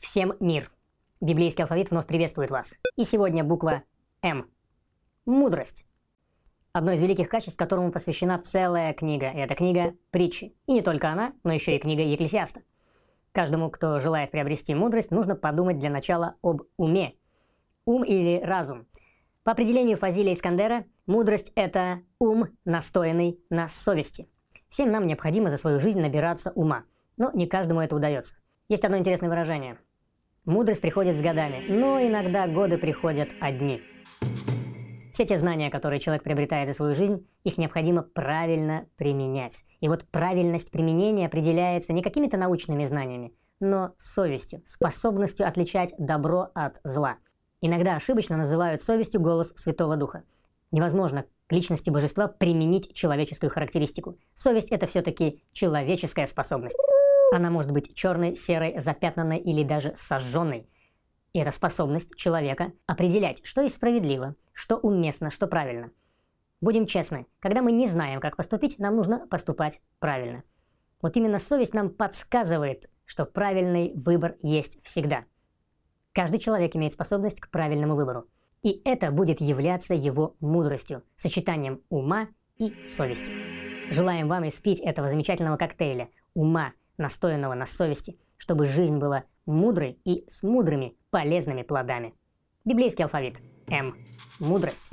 Всем мир! Библейский алфавит вновь приветствует вас. И сегодня буква М. Мудрость. Одно из великих качеств, которому посвящена целая книга. И эта книга – притчи. И не только она, но еще и книга Екклесиаста. Каждому, кто желает приобрести мудрость, нужно подумать для начала об уме. Ум или разум. По определению Фазилия Искандера, мудрость – это ум, настоянный на совести. Всем нам необходимо за свою жизнь набираться ума, но не каждому это удается. Есть одно интересное выражение – Мудрость приходит с годами, но иногда годы приходят одни. Все те знания, которые человек приобретает за свою жизнь, их необходимо правильно применять. И вот правильность применения определяется не какими-то научными знаниями, но совестью, способностью отличать добро от зла. Иногда ошибочно называют совестью голос Святого Духа. Невозможно к личности божества применить человеческую характеристику. Совесть – это все-таки человеческая способность. Она может быть черной, серой, запятнанной или даже сожженной. И это способность человека определять, что есть справедливо, что уместно, что правильно. Будем честны, когда мы не знаем, как поступить, нам нужно поступать правильно. Вот именно совесть нам подсказывает, что правильный выбор есть всегда. Каждый человек имеет способность к правильному выбору. И это будет являться его мудростью, сочетанием ума и совести. Желаем вам испить этого замечательного коктейля ума, настоянного на совести, чтобы жизнь была мудрой и с мудрыми полезными плодами. Библейский алфавит. М. Мудрость.